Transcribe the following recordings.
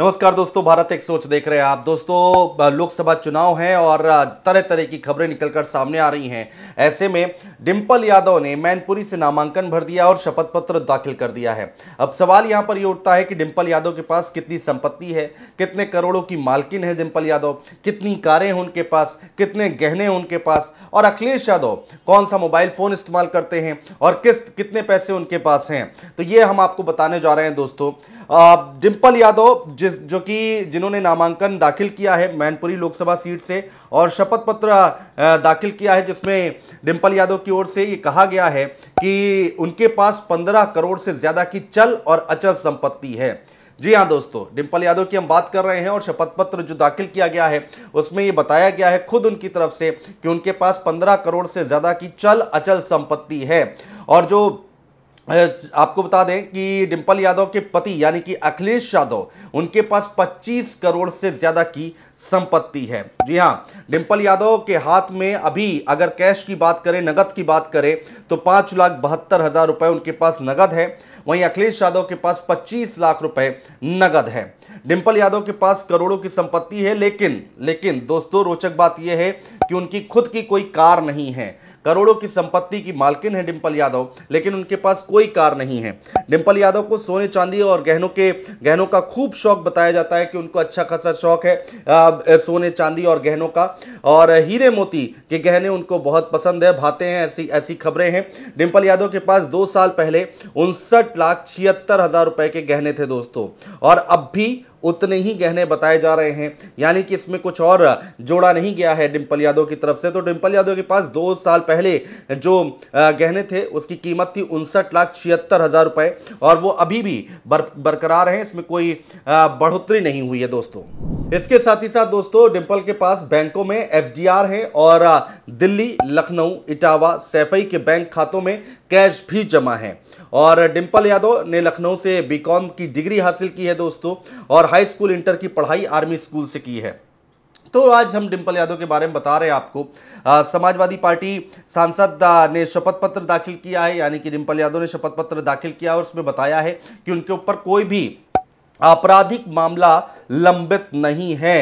नमस्कार दोस्तों भारत एक सोच देख रहे हैं आप दोस्तों लोकसभा चुनाव है और तरह तरह की खबरें निकलकर सामने आ रही हैं ऐसे में डिम्पल यादव ने मैनपुरी से नामांकन भर दिया और शपथ पत्र दाखिल कर दिया है अब सवाल यहां पर ये यह उठता है कि डिम्पल यादव के पास कितनी संपत्ति है कितने करोड़ों की मालकिन है डिम्पल यादव कितनी कारें हैं उनके पास कितने गहने उनके पास और अखिलेश यादव कौन सा मोबाइल फ़ोन इस्तेमाल करते हैं और किस कितने पैसे उनके पास हैं तो ये हम आपको बताने जा रहे हैं दोस्तों डिम्पल यादव जिस जो कि जिन्होंने नामांकन दाखिल किया है मैनपुरी लोकसभा सीट से और शपथ पत्र दाखिल किया है जिसमें डिम्पल यादव की ओर से ये कहा गया है कि उनके पास 15 करोड़ से ज़्यादा की चल और अचल संपत्ति है जी हाँ दोस्तों डिम्पल यादव की हम बात कर रहे हैं और शपथ पत्र जो दाखिल किया गया है उसमें ये बताया गया है खुद उनकी तरफ से कि उनके पास पंद्रह करोड़ से ज़्यादा की चल अचल संपत्ति है और जो आपको बता दें कि डिंपल यादव के पति यानी कि अखिलेश यादव उनके पास 25 करोड़ से ज़्यादा की संपत्ति है जी हाँ डिंपल यादव के हाथ में अभी अगर कैश की बात करें नगद की बात करें तो पाँच लाख बहत्तर हज़ार रुपये उनके पास नगद है वहीं अखिलेश यादव के पास 25 लाख रुपए नगद है डिंपल यादव के पास करोड़ों की संपत्ति है लेकिन लेकिन दोस्तों रोचक बात यह है कि उनकी खुद की कोई कार नहीं है करोड़ों की संपत्ति की मालकिन है डिम्पल यादव लेकिन उनके पास कोई कार नहीं है डिम्पल यादव को सोने चांदी और गहनों के गहनों का खूब शौक बताया जाता है कि उनको अच्छा खासा शौक है आ, सोने चांदी और गहनों का और हीरे मोती के गहने उनको बहुत पसंद है भाते हैं ऐसी ऐसी खबरें हैं डिम्पल यादव के पास दो साल पहले उनसठ लाख छिहत्तर हज़ार रुपये के गहने थे दोस्तों और अब भी उतने ही गहने बताए जा रहे हैं यानी कि इसमें कुछ और जोड़ा नहीं गया है डिम्पल यादव की तरफ से तो डिम्पल यादव के पास दो साल पहले जो गहने थे उसकी कीमत थी उनसठ लाख छिहत्तर हज़ार रुपये और वो अभी भी बर, बरकरार हैं इसमें कोई बढ़ोतरी नहीं हुई है दोस्तों इसके साथ ही साथ दोस्तों डिम्पल के पास बैंकों में एफडीआर है और दिल्ली लखनऊ इटावा सैफई के बैंक खातों में कैश भी जमा है और डिम्पल यादव ने लखनऊ से बीकॉम की डिग्री हासिल की है दोस्तों और हाई स्कूल इंटर की पढ़ाई आर्मी स्कूल से की है तो आज हम डिम्पल यादव के बारे में बता रहे हैं आपको आ, समाजवादी पार्टी सांसद ने शपथ पत्र दाखिल किया है यानी कि डिम्पल यादव ने शपथ पत्र दाखिल किया और उसमें बताया है कि उनके ऊपर कोई भी आपराधिक मामला लंबित नहीं है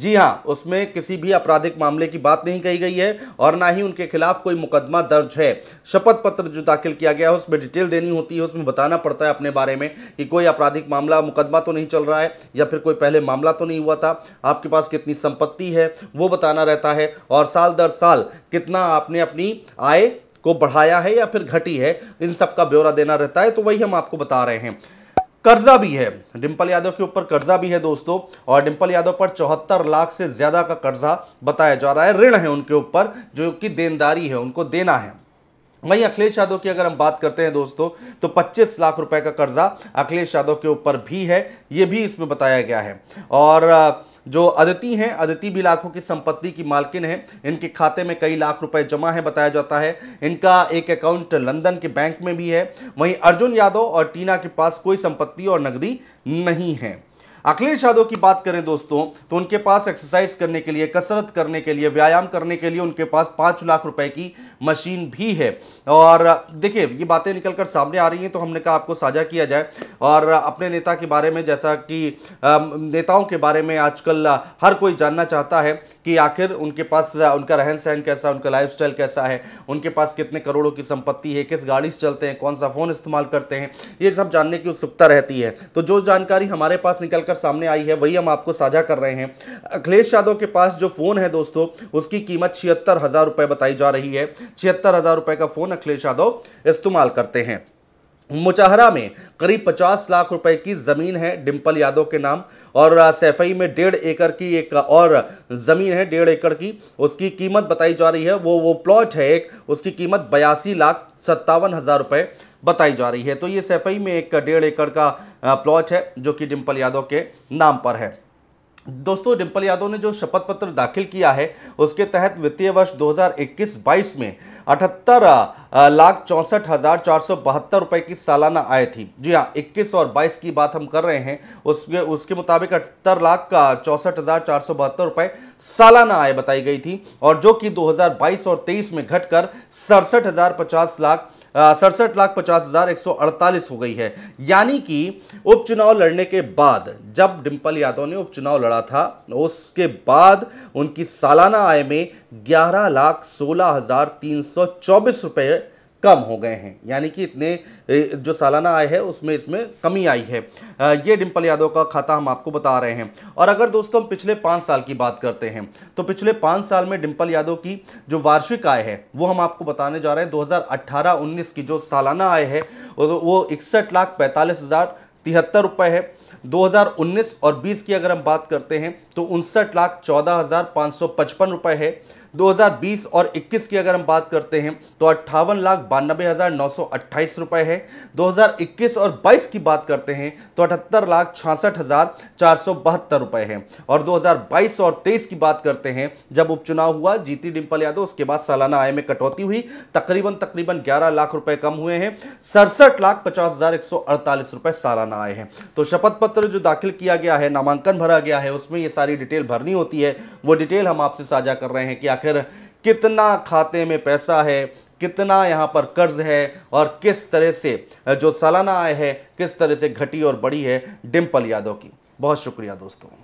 जी हाँ उसमें किसी भी आपराधिक मामले की बात नहीं कही गई है और ना ही उनके खिलाफ कोई मुकदमा दर्ज है शपथ पत्र जो दाखिल किया गया है उसमें डिटेल देनी होती है उसमें बताना पड़ता है अपने बारे में कि कोई आपराधिक मामला मुकदमा तो नहीं चल रहा है या फिर कोई पहले मामला तो नहीं हुआ था आपके पास कितनी संपत्ति है वो बताना रहता है और साल दर साल कितना आपने अपनी आय को बढ़ाया है या फिर घटी है इन सब का ब्यौरा देना रहता है तो वही हम आपको बता रहे हैं कर्जा भी है डिम्पल यादव के ऊपर कर्जा भी है दोस्तों और डिम्पल यादव पर चौहत्तर लाख से ज़्यादा का कर्जा बताया जा रहा है ऋण है उनके ऊपर जो कि देनदारी है उनको देना है वहीं अखिलेश यादव की अगर हम बात करते हैं दोस्तों तो 25 लाख रुपए का कर्जा अखिलेश यादव के ऊपर भी है ये भी इसमें बताया गया है और जो अदिति हैं अदिति भी लाखों की संपत्ति की मालकिन है इनके खाते में कई लाख रुपए जमा है बताया जाता है इनका एक अकाउंट लंदन के बैंक में भी है वहीं अर्जुन यादव और टीना के पास कोई संपत्ति और नकदी नहीं है अखिलेश यादव की बात करें दोस्तों तो उनके पास एक्सरसाइज करने के लिए कसरत करने के लिए व्यायाम करने के लिए उनके पास पाँच लाख रुपए की मशीन भी है और देखिए ये बातें निकल कर सामने आ रही हैं तो हमने कहा आपको साझा किया जाए और अपने नेता के बारे में जैसा कि नेताओं के बारे में आजकल हर कोई जानना चाहता है कि आखिर उनके पास उनका रहन सहन कैसा उनका लाइफ कैसा है उनके पास कितने करोड़ों की संपत्ति है किस गाड़ी से चलते हैं कौन सा फ़ोन इस्तेमाल करते हैं ये सब जानने की उत्सुकता रहती है तो जो जानकारी हमारे पास निकल कर सामने आई है वही हम आपको साझा कर रहे हैं अखिलेश यादव के पास जो फ़ोन है दोस्तों उसकी कीमत छिहत्तर हज़ार रुपए बताई जा रही है छिहत्तर हज़ार रुपए का फ़ोन अखिलेश यादव इस्तेमाल करते हैं मुचाहरा में करीब 50 लाख रुपए की ज़मीन है डिंपल यादव के नाम और सैफई में डेढ़ एकड़ की एक और ज़मीन है डेढ़ एकड़ की उसकी कीमत बताई जा रही है वो वो प्लॉट है एक उसकी कीमत बयासी लाख सत्तावन हज़ार रुपए बताई जा रही है तो ये सैफई में एक डेढ़ एकड़ का प्लॉट है जो कि डिम्पल यादव के नाम पर है दोस्तों डिम्पल यादव ने जो शपथ पत्र दाखिल किया है उसके तहत वित्तीय वर्ष 2021-22 में अठहत्तर लाख चौंसठ हज़ार चार सौ बहत्तर रुपए की सालाना आय थी जी हाँ 21 और 22 की बात हम कर रहे हैं उसके उसके मुताबिक अठहत्तर लाख का चौंसठ हज़ार चार सौ बहत्तर रुपए सालाना आय बताई गई थी और जो कि 2022 और 23 में घटकर सड़सठ लाख सड़सठ लाख पचास हजार एक सौ अड़तालीस हो गई है यानी कि उपचुनाव लड़ने के बाद जब डिम्पल यादव ने उपचुनाव लड़ा था उसके बाद उनकी सालाना आय में ग्यारह लाख सोलह हजार तीन सौ चौबीस रुपये कम हो गए हैं यानी कि इतने जो सालाना आय है उसमें इसमें कमी आई है ये डिम्पल यादव का खाता हम आपको बता रहे हैं और अगर दोस्तों हम पिछले पाँच साल की बात करते हैं तो पिछले पाँच साल में डिम्पल यादव की जो वार्षिक आय है वो हम आपको बताने जा रहे हैं 2018-19 की जो सालाना आय है वो इकसठ लाख पैंतालीस हज़ार तिहत्तर रुपये है 2019 और 20 की अगर हम बात करते हैं तो उनसठ लाख चौदह हज़ार पाँच सौ पचपन रुपये है 2020 और 21 की अगर हम बात करते हैं तो अट्ठावन लाख बानबे हज़ार नौ सौ अट्ठाईस रुपए है 2021 और 22 की बात करते हैं तो अठहत्तर लाख छियासठ हज़ार चार सौ बहत्तर रुपए है और 2022 और 23 की बात करते हैं जब उपचुनाव हुआ जीती डिम्पल यादव उसके बाद सालाना आय में कटौती हुई तकरीबन तकरीबन ग्यारह लाख रुपए कम हुए हैं सड़सठ लाख पचास हजार एक सौ अड़तालीस रुपए सालाना आए हैं तो शपथ पत्र जो दाखिल किया गया है नामांकन भरा गया है उसमें ये सारी डिटेल भरनी होती है वो डिटेल हम आपसे साझा कर रहे हैं कि आखिर कितना खाते में पैसा है कितना यहाँ पर कर्ज है और किस तरह से जो सालाना आय है किस तरह से घटी और बढ़ी है डिम्पल यादव की बहुत शुक्रिया दोस्तों